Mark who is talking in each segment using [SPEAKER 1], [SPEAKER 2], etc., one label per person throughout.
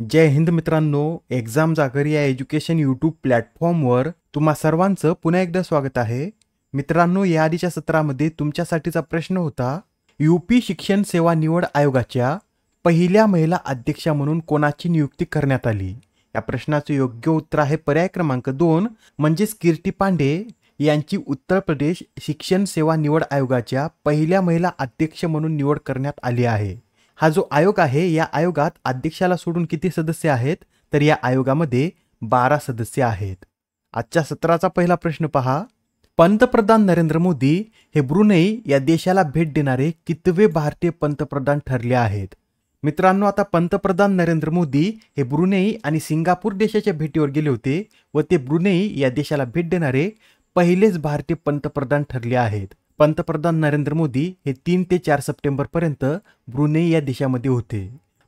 [SPEAKER 1] जय हिंद मित्रांनो एक्झाम जागर या एज्युकेशन यूट्यूब प्लॅटफॉर्मवर तुम्हा सर्वांचं पुन्हा एकदा स्वागत आहे मित्रांनो या आधीच्या सत्रामध्ये तुमच्यासाठीचा प्रश्न होता यूपी शिक्षण सेवा निवड आयोगाच्या पहिल्या महिला अध्यक्षा म्हणून कोणाची नियुक्ती करण्यात आली या प्रश्नाचं योग्य उत्तर आहे पर्याय क्रमांक दोन म्हणजेच कीर्ती पांडे यांची उत्तर प्रदेश शिक्षण सेवा निवड आयोगाच्या पहिल्या महिला अध्यक्ष म्हणून निवड करण्यात आली आहे हा जो आयोग आहे या आयोगात अध्यक्षाला सोडून किती सदस्य आहेत तर या आयोगामध्ये बारा सदस्य आहेत आजच्या सत्राचा पहिला प्रश्न पहा पंतप्रधान नरेंद्र मोदी हे ब्रुनेई या देशाला भेट देणारे कितवे भारतीय पंतप्रधान ठरले आहेत मित्रांनो आता पंतप्रधान नरेंद्र मोदी हे ब्रुनेई आणि सिंगापूर देशाच्या भेटीवर गेले होते व ते ब्रुनेई या देशाला भेट देणारे पहिलेच भारतीय पंतप्रधान ठरले आहेत पंतप्रधान नरेंद्र मोदी हे तीन ते चार पर्यंत ब्रुनेई या देशामध्ये होते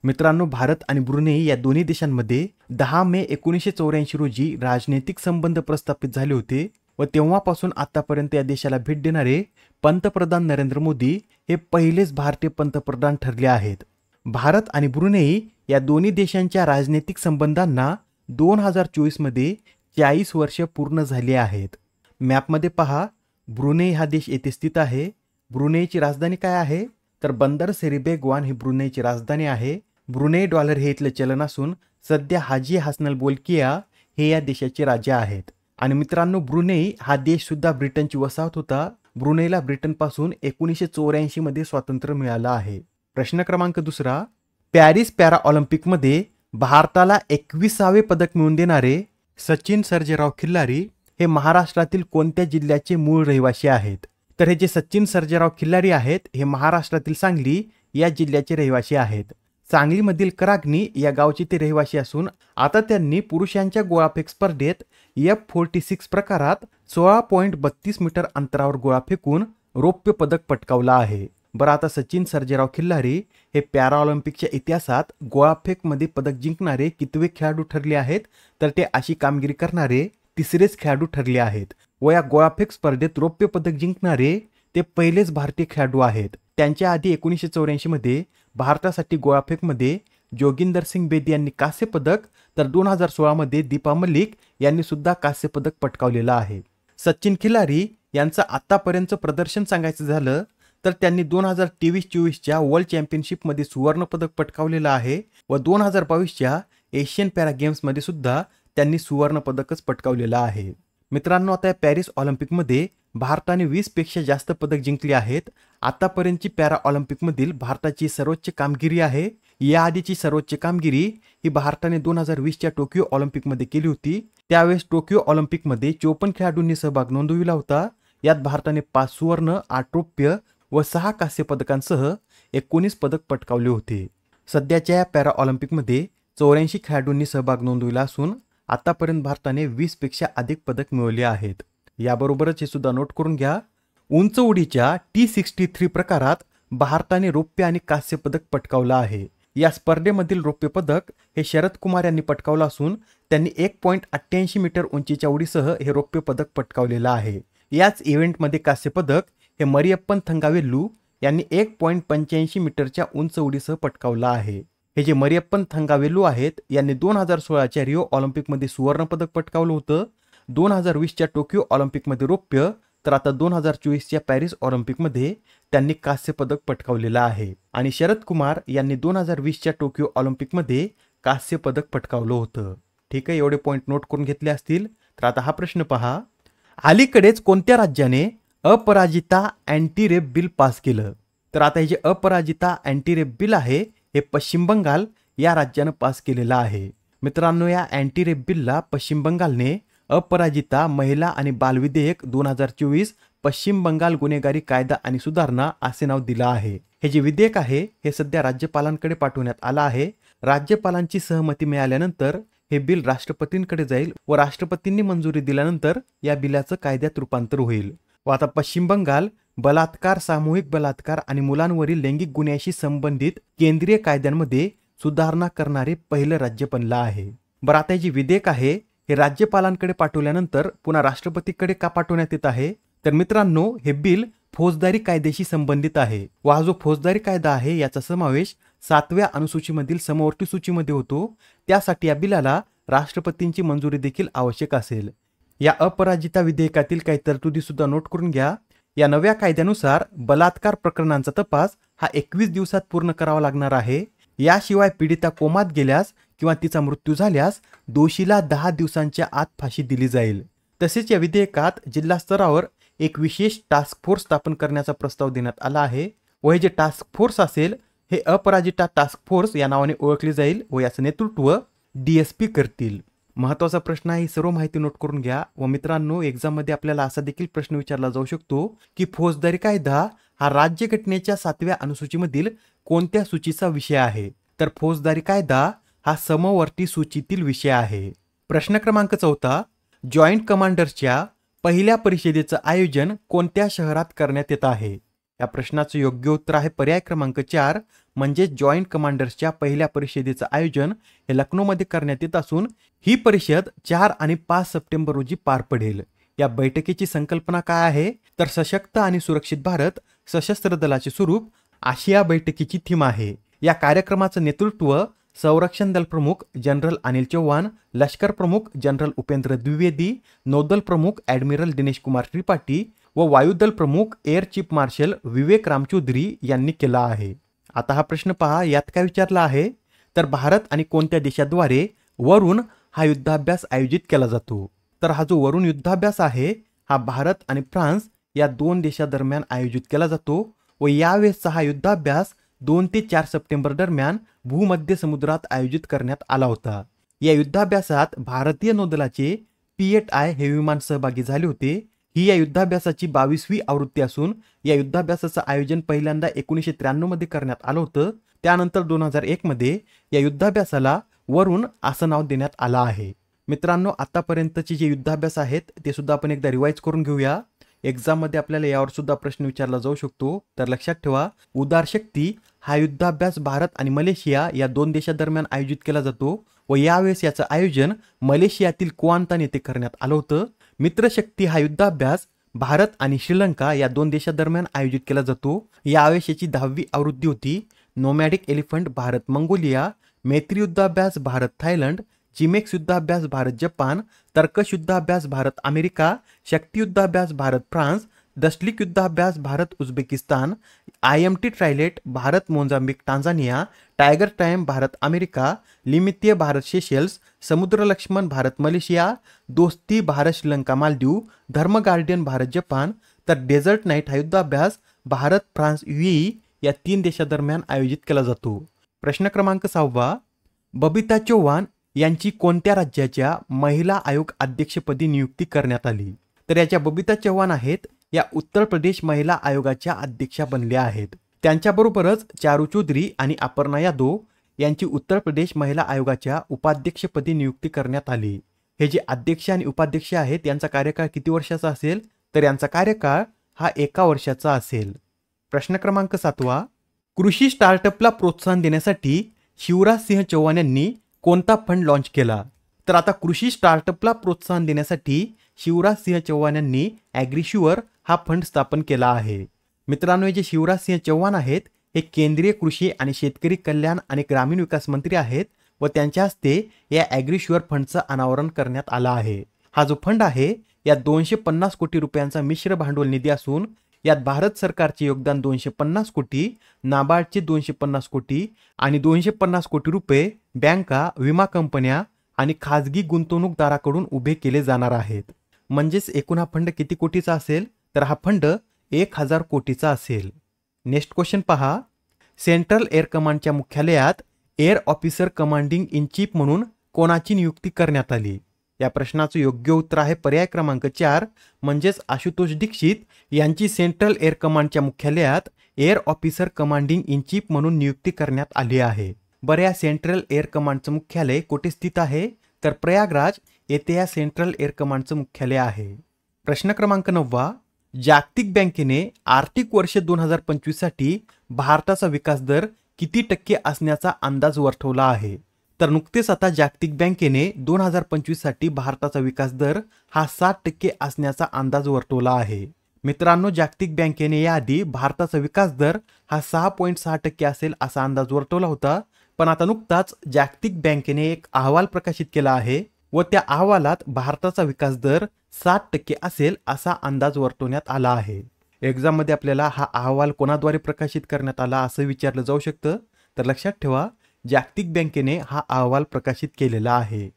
[SPEAKER 1] मित्रांनो भारत आणि ब्रुनेई या दोन्ही देशांमध्ये दहा मे एकोणीसशे चौऱ्याऐंशी रोजी राजनैतिक संबंध प्रस्थापित झाले होते व तेव्हापासून आतापर्यंत या देशाला भेट देणारे पंतप्रधान नरेंद्र मोदी हे पहिलेच भारतीय पंतप्रधान ठरले आहेत भारत आणि ब्रुनेई या दोन्ही देशांच्या राजनैतिक संबंधांना दोन हजार चोवीसमध्ये चाळीस वर्ष पूर्ण झाली आहेत मॅपमध्ये पहा ब्रुनेई हा देश येथे स्थित आहे ब्रुनेईची राजधानी काय आहे तर बंदर सेरिबेगवान ही ब्रुनेची राजधानी आहे ब्रुनेई डॉलर हे इथलं चलन असून सध्या हाजी हसनल बोलकिया हे या देशाचे राजा आहेत आणि मित्रांनो ब्रुनेई हा देश सुद्धा ब्रिटनची वसाहत होता ब्रुनेईला ब्रिटनपासून एकोणीसशे चौऱ्याऐंशी मध्ये स्वातंत्र्य मिळालं आहे प्रश्न क्रमांक दुसरा पॅरिस पॅरा ऑलिम्पिकमध्ये भारताला एकविसावे पदक मिळवून देणारे सचिन सर्जेराव खिल्लारी हे महाराष्ट्रातील कोणत्या जिल्ह्याचे मूळ रहिवासी आहेत तर हे जे सचिन सर्जेराव खिल्लारी आहेत हे महाराष्ट्रातील सांगली या जिल्ह्याचे रहिवासी आहेत सांगलीमधील कराग्नी या गावचे ते रहिवासी असून आता त्यांनी पुरुषांच्या गोळाफेक स्पर्धेत एफ फोर्टी सिक्स प्रकारात सोळा पॉईंट बत्तीस मीटर अंतरावर गोळा फेकून रौप्य पदक पटकावला आहे बरं आता सचिन सर्जेराव खिल्लारी हे पॅराऑलिम्पिकच्या इतिहासात गोळाफेकमध्ये पदक जिंकणारे कितवे खेळाडू ठरले आहेत तर ते अशी कामगिरी करणारे तिसरेच खेळाडू ठरले आहेत व या गोळाफेक स्पर्धेत रौप्य पदक जिंकणारे ते पहिलेच भारतीय खेळाडू आहेत त्यांच्या आधी एकोणीसशे चौऱ्याऐंशीमध्ये भारतासाठी गोळाफेकमध्ये जोगिंदर सिंग बेदी यांनी कांस्य पदक तर दोन हजार सोळामध्ये दीपा मलिक यांनी सुद्धा कांस्य पदक पटकावलेलं आहे सचिन खिलारी यांचं आतापर्यंतचं प्रदर्शन सांगायचं झालं तर त्यांनी दोन हजार तेवीस चोवीसच्या वर्ल्ड चॅम्पियनशिपमध्ये पदक पटकावलेलं आहे व दोन हजार बावीसच्या एशियन पॅरा गेम्समध्ये सुद्धा त्यांनी सुवर्णपदकच पटकावलेलं आहे मित्रांनो आता या पॅरिस ऑलिम्पिकमध्ये भारताने वीसपेक्षा जास्त पदक जिंकली आहेत आतापर्यंतची पॅरा ऑलिम्पिकमधील भारताची सर्वोच्च कामगिरी आहे याआधीची सर्वोच्च कामगिरी ही भारताने दोन हजार वीसच्या टोकियो ऑलिम्पिकमध्ये केली होती त्यावेळेस टोकियो ऑलिम्पिकमध्ये चोपन्न खेळाडूंनी सहभाग नोंदविला होता यात भारताने पाच सुवर्ण आठ रौप्य व सहा कांस्य पदकांसह एकोणीस पदक पटकावले होते सध्याच्या या पॅरा ऑलिम्पिकमध्ये चौऱ्याऐंशी खेळाडूंनी सहभाग नोंदविला असून आतापर्यंत भारताने पेक्षा अधिक पदक मिळवले आहेत याबरोबरच हे सुद्धा नोट करून घ्या उंच उडीच्या टी सिक्स्टी थ्री प्रकारात भारताने रौप्य आणि कांस्य पदक पटकावलं आहे या स्पर्धेमधील रौप्य पदक हे शरद कुमार यांनी पटकावलं असून त्यांनी एक पॉईंट अठ्ठ्याऐंशी मीटर उंचीच्या उडीसह हे रौप्य पदक पटकावलेलं आहे याच इव्हेंटमध्ये कांस्य पदक हे मरियप्पन थंगावेल्लू यांनी एक पॉईंट पंच्याऐंशी मीटरच्या उंच उडीसह पटकावलं आहे हे जे मरियप्पन थंगावेलू आहेत यांनी दोन हजार सोळाच्या रिओ ऑलिम्पिकमध्ये सुवर्णपदक पटकावलं होतं दोन हजार वीसच्या टोकियो ऑलिम्पिकमध्ये रौप्य तर आता दोन हजार चोवीसच्या पॅरिस ऑलिम्पिकमध्ये त्यांनी कांस्य पदक पटकावलेलं आहे आणि शरद कुमार यांनी दोन हजार वीसच्या टोकियो ऑलिम्पिकमध्ये कांस्य पदक पटकावलं होतं ठीक आहे एवढे पॉईंट नोट करून घेतले असतील तर आता हा प्रश्न पहा अलीकडेच कोणत्या राज्याने Aparajita anti rape bill pass केलं तर आता हे जे अपराजिता अँटी रेप बिल आहे हे पश्चिम बंगाल या राज्यानं पास केलेलं आहे मित्रांनो या अँटी रेप बिलला पश्चिम बंगालने अपराजिता महिला आणि बालविधेयक दोन हजार चोवीस पश्चिम बंगाल गुन्हेगारी कायदा आणि सुधारणा असे नाव दिलं आहे हे जे विधेयक आहे हे सध्या राज्यपालांकडे पाठवण्यात आलं आहे राज्यपालांची सहमती मिळाल्यानंतर हे बिल राष्ट्रपतींकडे जाईल व राष्ट्रपतींनी मंजुरी दिल्यानंतर या बिलाचं कायद्यात रूपांतर होईल व आता पश्चिम बंगाल बलात्कार सामूहिक बलात्कार आणि मुलांवरील लैंगिक गुन्ह्याशी संबंधित केंद्रीय कायद्यांमध्ये सुधारणा करणारे पहिलं राज्य बनलं आहे बरं आता जे विधेयक आहे हे राज्यपालांकडे पाठवल्यानंतर पुन्हा राष्ट्रपतीकडे का पाठवण्यात येत आहे तर मित्रांनो हे बिल फौजदारी कायद्याशी संबंधित आहे व हा जो फौजदारी कायदा आहे याचा समावेश सातव्या अनुसूचीमधील समवर्ती सूचीमध्ये होतो त्यासाठी या बिलाला राष्ट्रपतींची मंजुरी देखील आवश्यक असेल या अपराजिता विधेयकातील काही तरतुदी सुद्धा नोट करून घ्या या नव्या कायद्यानुसार बलात्कार प्रकरणांचा तपास हा एकवीस दिवसात पूर्ण करावा लागणार आहे याशिवाय पीडिता कोमात गेल्यास किंवा तिचा मृत्यू झाल्यास दोषीला दहा दिवसांच्या आत फाशी दिली जाईल तसेच या विधेयकात जिल्हा स्तरावर एक विशेष टास्क फोर्स स्थापन करण्याचा प्रस्ताव देण्यात आला आहे व हे जे टास्क फोर्स असेल हे अपराजिता टास्क फोर्स या नावाने ओळखले जाईल व याचं नेतृत्व डी एस पी करतील महत्वाचा प्रश्न आहे सर्व माहिती नोट करून घ्या व मित्रांनो मध्ये आपल्याला असा देखील प्रश्न विचारला जाऊ शकतो की फौजदारी कायदा हा राज्यघटनेच्या सातव्या अनुसूचीमधील कोणत्या सूचीचा विषय आहे तर फौजदारी कायदा हा समवर्ती सूचीतील विषय आहे प्रश्न क्रमांक चौथा जॉईंट कमांडरच्या पहिल्या परिषदेचं आयोजन कोणत्या शहरात करण्यात येत आहे या प्रश्नाचं योग्य उत्तर आहे पर्याय क्रमांक चार म्हणजे जॉईंट कमांडर्सच्या पहिल्या परिषदेचं आयोजन हे लखनौमध्ये करण्यात येत असून ही परिषद चार आणि पाच सप्टेंबर रोजी पार पडेल या बैठकीची संकल्पना काय आहे तर सशक्त आणि सुरक्षित भारत सशस्त्र दलाचे स्वरूप आशिया बैठकीची थीम आहे या कार्यक्रमाचं नेतृत्व संरक्षण दल प्रमुख जनरल अनिल चौहान लष्कर प्रमुख जनरल उपेंद्र द्विवेदी नौदल प्रमुख ॲडमिरल दिनेश कुमार त्रिपाठी व वायुदल प्रमुख air chief marshal Vivek Ram Chaudhari यांनी केला आहे आता हा प्रश्न पहा यात काय विचारला आहे तर भारत आणि कोणत्या देशाद्वारे वरून हा युद्धाभ्यास आयोजित केला जातो तर हा जो वरुण युद्धाभ्यास आहे हा भारत आणि फ्रान्स या दोन देशादरम्यान आयोजित केला जातो व यावेळेसचा हा युद्धाभ्यास दोन ते चार सप्टेंबर दरम्यान भूमध्य समुद्रात आयोजित करण्यात आला होता या युद्धाभ्यासात भारतीय नौदलाचे पी एट आय हे विमान सहभागी झाले होते ही या युद्धाभ्यासाची बावीसवी आवृत्ती असून या युद्धाभ्यासाचं आयोजन पहिल्यांदा एकोणीसशे मध्ये करण्यात आलं होतं त्यानंतर दोन हजार मध्ये या युद्धाभ्यासाला वरून असं नाव देण्यात आलं आहे मित्रांनो आतापर्यंतचे जे युद्धाभ्यास आहेत ते सुद्धा आपण एकदा रिवाईज करून घेऊया एक्झाममध्ये आपल्याला यावर सुद्धा प्रश्न विचारला जाऊ शकतो तर लक्षात ठेवा उदार शक्ती हा युद्धाभ्यास भारत आणि मलेशिया या दोन देशादरम्यान आयोजित केला जातो व यावेळेस याचं आयोजन मलेशियातील क्वांतान येथे करण्यात आलं होतं मित्रशक्ती हा युद्धाभ्यास भारत आणि श्रीलंका या दोन देशादरम्यान आयोजित केला जातो यावेळेस याची दहावी आवृत्ती होती नोमॅडिक एलिफंट भारत मंगोलिया युद्धाभ्यास भारत थायलंड जिमेक्स युद्धाभ्यास भारत जपान तर्कश युद्धाभ्यास भारत अमेरिका युद्धाभ्यास भारत फ्रान्स दशलिक युद्धाभ्यास Bharat Uzbekistan I M T trilat Bharat Mozambique Tanzania tiger time Bharat America लिमित्य Bharat Seychelles Samudra Lakshman Bharat Malaysia Dosti Bharat Sri Lanka Maldives Dharma guardian Bharat Japan तर डेझर्ट नाईट हा युद्धाभ्यास भारत फ्रान्स यू या तीन देशादरम्यान आयोजित केला जातो प्रश्न क्रमांक सहावा बबिता चौहान यांची कोणत्या राज्याच्या महिला आयोग अध्यक्षपदी नियुक्ती करण्यात आली तर याच्या बबिता चव्हाण आहेत या उत्तर प्रदेश महिला आयोगाच्या अध्यक्षा बनल्या आहेत त्यांच्याबरोबरच चारू चौधरी आणि अपर्णा यादव यांची उत्तर प्रदेश महिला आयोगाच्या उपाध्यक्षपदी नियुक्ती करण्यात आली हे जे अध्यक्ष आणि उपाध्यक्ष आहेत यांचा कार्यकाळ किती वर्षाचा असेल तर यांचा कार्यकाळ हा एका वर्षाचा असेल प्रश्न क्रमांक सातवा कृषी स्टार्टअपला प्रोत्साहन देण्यासाठी शिवराज सिंह चौहान यांनी कोणता फंड लॉन्च केला तर आता कृषी स्टार्टअपला प्रोत्साहन देण्यासाठी शिवराज सिंह चौहान यांनी ॲग्रिश्युअर हा फंड स्थापन केला आहे मित्रांनो जे शिवराज सिंह चौहान आहेत हे केंद्रीय कृषी आणि शेतकरी कल्याण आणि ग्रामीण विकास मंत्री आहेत व त्यांच्या हस्ते या ॲग्रिश्युअर फंडचं अनावरण करण्यात आलं आहे हा जो फंड आहे या दोनशे पन्नास कोटी रुपयांचा मिश्र भांडवल निधी असून यात भारत सरकारचे योगदान दोनशे पन्नास कोटी नाबार्डचे दोनशे पन्नास कोटी आणि दोनशे पन्नास कोटी रुपये बँका विमा कंपन्या आणि खाजगी गुंतवणूकदाराकडून उभे केले जाणार आहेत म्हणजेच एकूण हा फंड किती कोटीचा असेल तर हा फंड एक हजार कोटीचा असेल नेक्स्ट क्वेश्चन पहा सेंट्रल एअर कमांडच्या मुख्यालयात air officer commanding in chief म्हणून कोणाची नियुक्ती करण्यात आली या प्रश्नाचं योग्य उत्तर आहे पर्याय क्रमांक चार म्हणजेच आशुतोष दीक्षित यांची सेंट्रल एअर कमांडच्या मुख्यालयात air officer commanding in chief म्हणून नियुक्ती करण्यात आली आहे बरं या सेंट्रल एअर कमांडचं मुख्यालय कुठे स्थित आहे तर प्रयागराज येथे या सेंट्रल एअर कमांडचं मुख्यालय आहे प्रश्न क्रमांक नववा जागतिक बँकेने आर्थिक वर्ष दोन हजार पंचवीससाठी भारताचा विकास दर किती टक्के असण्याचा अंदाज वर्तवला आहे तर नुकतेच आता जागतिक बँकेने दोन हजार साठी भारताचा विकास दर हा सात टक्के असण्याचा अंदाज वर्तवला आहे मित्रांनो जागतिक बँकेने याआधी भारताचा विकास दर हा सहा पॉईंट सहा टक्के असेल असा अंदाज वर्तवला होता पण आता नुकताच जागतिक बँकेने एक अहवाल प्रकाशित केला आहे व त्या अहवालात भारताचा विकास दर सात टक्के असेल असा अंदाज वर्तवण्यात आला आहे मध्ये आपल्याला हा अहवाल कोणाद्वारे प्रकाशित करण्यात आला असं विचारलं जाऊ शकतं तर लक्षात ठेवा जागतिक बँकेने हा अहवाल प्रकाशित केलेला आहे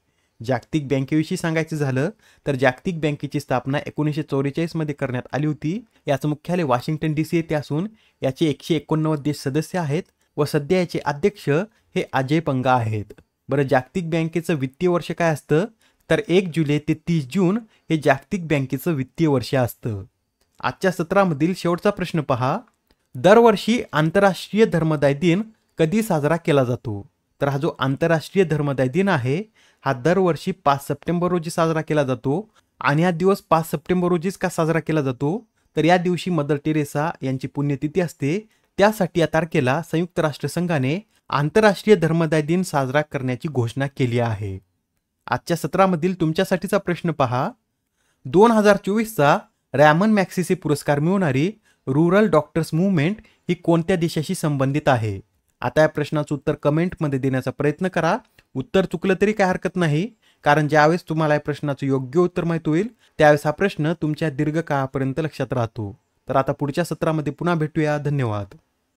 [SPEAKER 1] जागतिक बँकेविषयी सांगायचं झालं तर जागतिक बँकेची स्थापना एकोणीसशे चौवेचाळीसमध्ये करण्यात आली होती याचं मुख्यालय वॉशिंग्टन डी सी येथे असून याचे एकशे एकोणनव्वद देश सदस्य आहेत व सध्या याचे अध्यक्ष हे अजय पंगा आहेत बरं जागतिक बँकेचं वित्तीय वर्ष काय असतं तर एक जुलै ते तीस जून हे जागतिक बँकेचं वित्तीय वर्ष असतं आजच्या सत्रामधील शेवटचा प्रश्न पहा दरवर्षी आंतरराष्ट्रीय धर्मदाय दिन कधी साजरा केला जातो तर हा जो आंतरराष्ट्रीय धर्मदाय दिन आहे हा दरवर्षी पाच सप्टेंबर रोजी साजरा केला जातो आणि हा दिवस पाच सप्टेंबर रोजीच का साजरा केला जातो तर या दिवशी मदर टेरेसा यांची पुण्यतिथी असते त्यासाठी या तारखेला संयुक्त राष्ट्रसंघाने आंतरराष्ट्रीय धर्मदाय दिन साजरा करण्याची घोषणा केली आहे आजच्या सत्रामधील तुमच्यासाठीचा प्रश्न पहा दोन हजार चोवीसचा रॅमन मॅक्सिसे पुरस्कार मिळवणारी रुरल डॉक्टर्स मुवमेंट ही कोणत्या देशाशी संबंधित आहे आता या प्रश्नाचं उत्तर कमेंटमध्ये देण्याचा प्रयत्न करा उत्तर चुकलं तरी काय हरकत नाही कारण ज्यावेळेस तुम्हाला या प्रश्नाचं योग्य उत्तर माहीत होईल त्यावेळेस हा प्रश्न तुमच्या दीर्घकाळापर्यंत लक्षात राहतो तर आता पुढच्या सत्रामध्ये पुन्हा भेटूया धन्यवाद